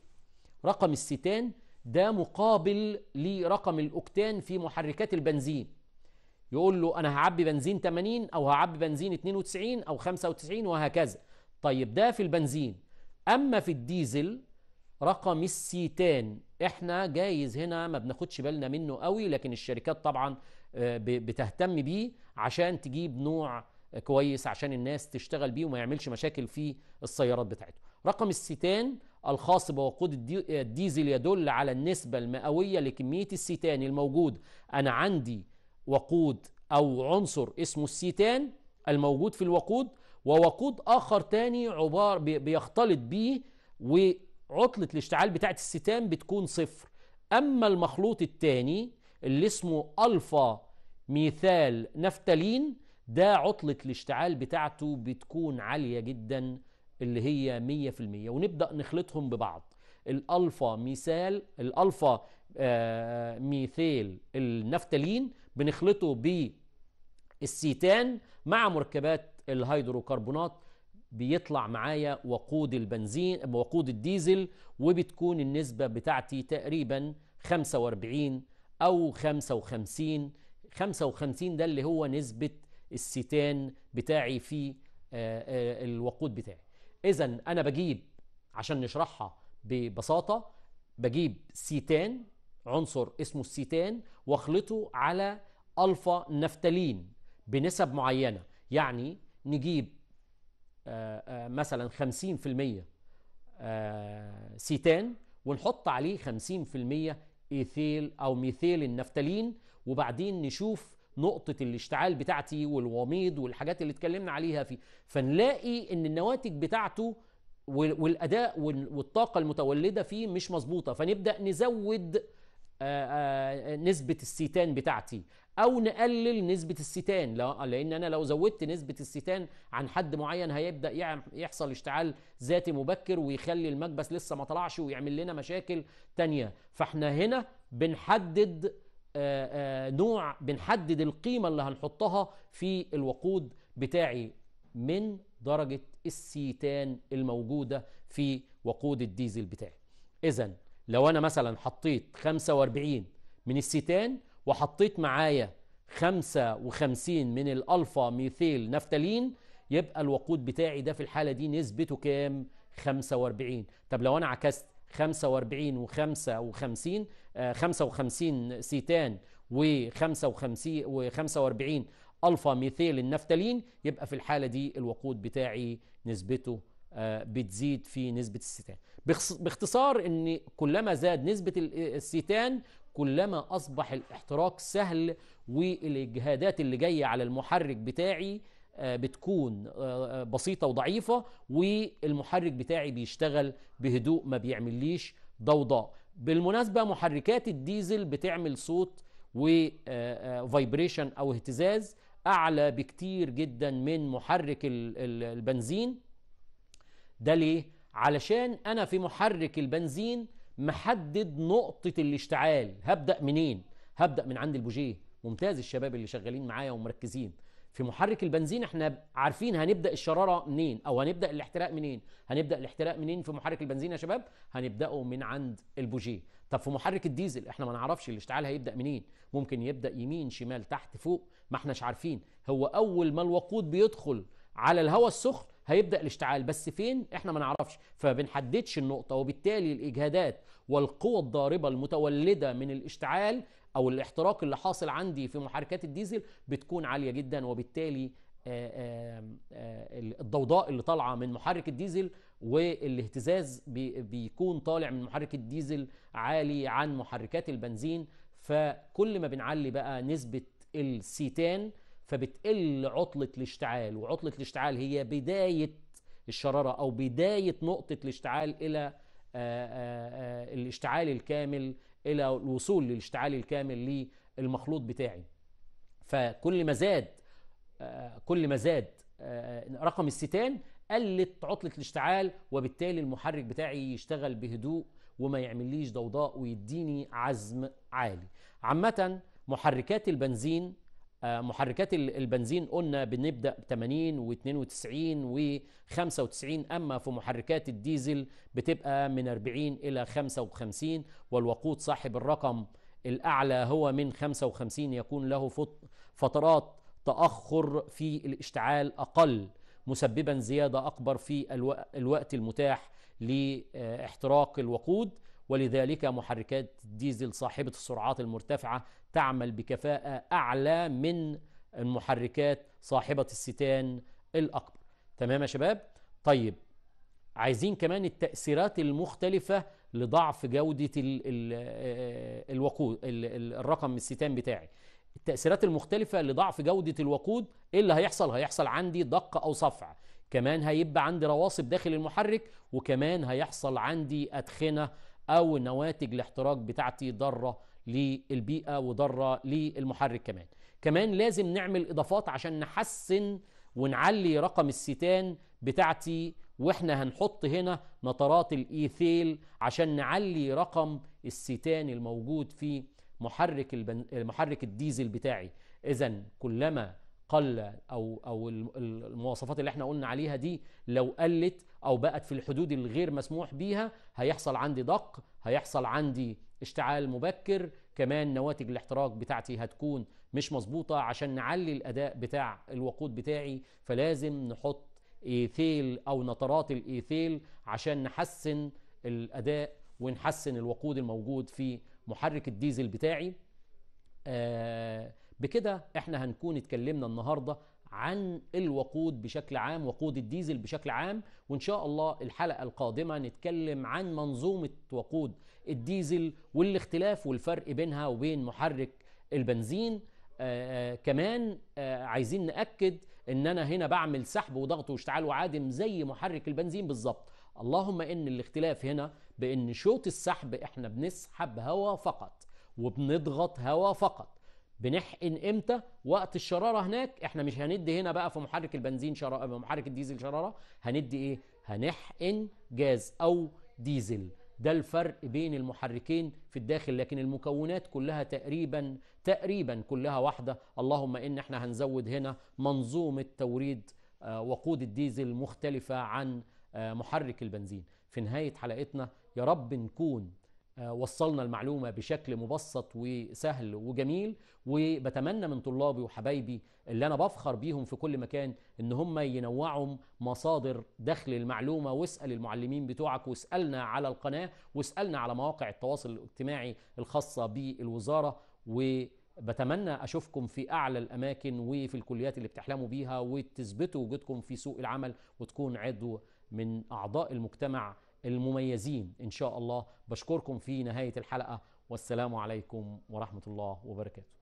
رقم السيتان ده مقابل لرقم الأكتان في محركات البنزين يقول له أنا هعبي بنزين 80 أو هعبي بنزين 92 أو 95 وهكذا طيب ده في البنزين أما في الديزل رقم السيتان احنا جايز هنا ما بناخدش بالنا منه قوي لكن الشركات طبعا آه، بتهتم بيه عشان تجيب نوع كويس عشان الناس تشتغل بيه وما يعملش مشاكل في السيارات بتاعته رقم الستان الخاص بوقود الديزل يدل على النسبة المئوية لكمية الستان الموجود أنا عندي وقود أو عنصر اسمه الستان الموجود في الوقود ووقود آخر تاني عبار بيختلط بيه وعطلة الاشتعال بتاعة الستان بتكون صفر أما المخلوط التاني اللي اسمه ألفا ميثال نفتالين ده عطلة الاشتعال بتاعته بتكون عالية جدا اللي هي 100% ونبدأ نخلطهم ببعض الألفا ميثال الألفا آه ميثيل النفتالين بنخلطه بالسيتان مع مركبات الهيدروكربونات بيطلع معايا وقود البنزين وقود الديزل وبتكون النسبة بتاعتي تقريبا 45 أو 55 55 ده اللي هو نسبة الستان بتاعي في آه، آه، الوقود بتاعي اذا انا بجيب عشان نشرحها ببساطه بجيب سيتان عنصر اسمه السيتان واخلطه على الفا نفتالين بنسب معينه يعني نجيب آه، مثلا 50% سيتان ونحط عليه 50% ايثيل او ميثيل النفتالين وبعدين نشوف نقطه الاشتعال بتاعتي والوميض والحاجات اللي اتكلمنا عليها فيه فنلاقي ان النواتج بتاعته والاداء والطاقه المتولده فيه مش مظبوطه فنبدا نزود نسبة الستان بتاعتي أو نقلل نسبة الستان لأن أنا لو زودت نسبة الستان عن حد معين هيبدأ يحصل اشتعال ذاتي مبكر ويخلي المكبس لسه ما طلعش ويعمل لنا مشاكل تانية فاحنا هنا بنحدد آه، آه، نوع بنحدد القيمة اللي هنحطها في الوقود بتاعي من درجة السيتان الموجودة في وقود الديزل بتاعي إذا لو أنا مثلا حطيت 45 من السيتان وحطيت معايا 55 من الألفا ميثيل نفتالين يبقى الوقود بتاعي ده في الحالة دي نسبته كام؟ 45 طب لو أنا عكست 45 و 55 55 سيتان و 55 و 45 الفا ميثيل النفتالين يبقى في الحاله دي الوقود بتاعي نسبته آه، بتزيد في نسبه السيتان باختصار ان كلما زاد نسبه آه، السيتان كلما اصبح الاحتراق سهل والاجهادات اللي جايه على المحرك بتاعي آه، بتكون آه، آه، بسيطة وضعيفة والمحرك بتاعي بيشتغل بهدوء ما بيعمليش ضوضاء بالمناسبة محركات الديزل بتعمل صوت وفايبريشن أو اهتزاز أعلى بكتير جدا من محرك البنزين ده ليه؟ علشان أنا في محرك البنزين محدد نقطة الاشتعال هبدأ منين؟ هبدأ من عند البوجيه ممتاز الشباب اللي شغالين معايا ومركزين في محرك البنزين احنا عارفين هنبدا الشراره منين او هنبدا الاحتراق منين هنبدا الاحتراق منين في محرك البنزين يا شباب هنبداه من عند البوجيه طب في محرك الديزل احنا ما نعرفش الاشتعال هيبدا منين ممكن يبدا يمين شمال تحت فوق ما احناش عارفين هو اول ما الوقود بيدخل على الهواء السخن هيبدا الاشتعال بس فين احنا ما نعرفش فما بنحددش النقطه وبالتالي الاجهادات والقوى الضاربه المتولده من الاشتعال او الاحتراق اللي حاصل عندي في محركات الديزل بتكون عاليه جدا وبالتالي آه، آه، آه، الضوضاء اللي طالعه من محرك الديزل والاهتزاز بيكون طالع من محرك الديزل عالي عن محركات البنزين فكل ما بنعلي بقى نسبه السيتان فبتقل عطله الاشتعال وعطله الاشتعال هي بدايه الشراره او بدايه نقطه الاشتعال الى الاشتعال الكامل الى الوصول للاشتعال الكامل للمخلوط بتاعي فكل ما زاد آه، كل ما زاد آه، رقم الستان قلت عطلة الاشتعال وبالتالي المحرك بتاعي يشتغل بهدوء وما يعمليش ضوضاء ويديني عزم عالي عامة محركات البنزين آه، محركات البنزين قلنا بنبدا ب 80 و92 و95 اما في محركات الديزل بتبقى من 40 الى 55 والوقود صاحب الرقم الاعلى هو من 55 يكون له فترات تاخر في الاشتعال اقل مسببا زياده اكبر في الوقت المتاح لاحتراق الوقود ولذلك محركات ديزل صاحبة السرعات المرتفعة تعمل بكفاءة أعلى من المحركات صاحبة الستان الأكبر تمام يا شباب؟ طيب عايزين كمان التأثيرات المختلفة لضعف جودة الـ الـ آه، الوقود الـ الرقم الستان بتاعي التأثيرات المختلفة لضعف جودة الوقود إيه اللي هيحصل؟ هيحصل عندي دق أو صفع كمان هيبقى عندي رواسب داخل المحرك وكمان هيحصل عندي أدخنة او نواتج الاحتراق بتاعتي ضاره للبيئه وضاره للمحرك كمان كمان لازم نعمل اضافات عشان نحسن ونعلي رقم الستان بتاعتي واحنا هنحط هنا نطرات الايثيل عشان نعلي رقم الستان الموجود في محرك البن... محرك الديزل بتاعي اذا كلما قل او او المواصفات اللي احنا قلنا عليها دي لو قلت او بقت في الحدود الغير مسموح بيها هيحصل عندي دق هيحصل عندي اشتعال مبكر كمان نواتج الاحتراق بتاعتي هتكون مش مظبوطه عشان نعلي الاداء بتاع الوقود بتاعي فلازم نحط ايثيل او نترات الايثيل عشان نحسن الاداء ونحسن الوقود الموجود في محرك الديزل بتاعي آه بكده احنا هنكون اتكلمنا النهارده عن الوقود بشكل عام وقود الديزل بشكل عام وان شاء الله الحلقه القادمه نتكلم عن منظومه وقود الديزل والاختلاف والفرق بينها وبين محرك البنزين آآ آه، آآ آه، كمان آآ آه، عايزين ناكد ان انا هنا بعمل سحب وضغط واشتعال وعادم زي محرك البنزين بالظبط اللهم ان الاختلاف هنا بان شوط السحب احنا بنسحب هواء فقط وبنضغط هواء فقط بنحقن امتى وقت الشراره هناك احنا مش هندي هنا بقى في محرك البنزين شراره محرك الديزل شراره هندي ايه هنحقن جاز او ديزل ده الفرق بين المحركين في الداخل لكن المكونات كلها تقريبا تقريبا كلها واحده اللهم ان احنا هنزود هنا منظومه توريد آه، وقود الديزل مختلفه عن آه، محرك البنزين في نهايه حلقتنا يا رب نكون آه، وصلنا المعلومة بشكل مبسط وسهل وجميل وبتمنى من طلابي وحبايبي اللي أنا بفخر بيهم في كل مكان إن هم ينوعوا مصادر دخل المعلومة واسأل المعلمين بتوعك واسألنا على القناة واسألنا على مواقع التواصل الاجتماعي الخاصة بالوزارة و بتمنى اشوفكم في اعلى الاماكن وفي الكليات اللي بتحلموا بيها وتثبتوا وجودكم في سوق العمل وتكون عضو من اعضاء المجتمع المميزين إن شاء الله بشكركم في نهاية الحلقة والسلام عليكم ورحمة الله وبركاته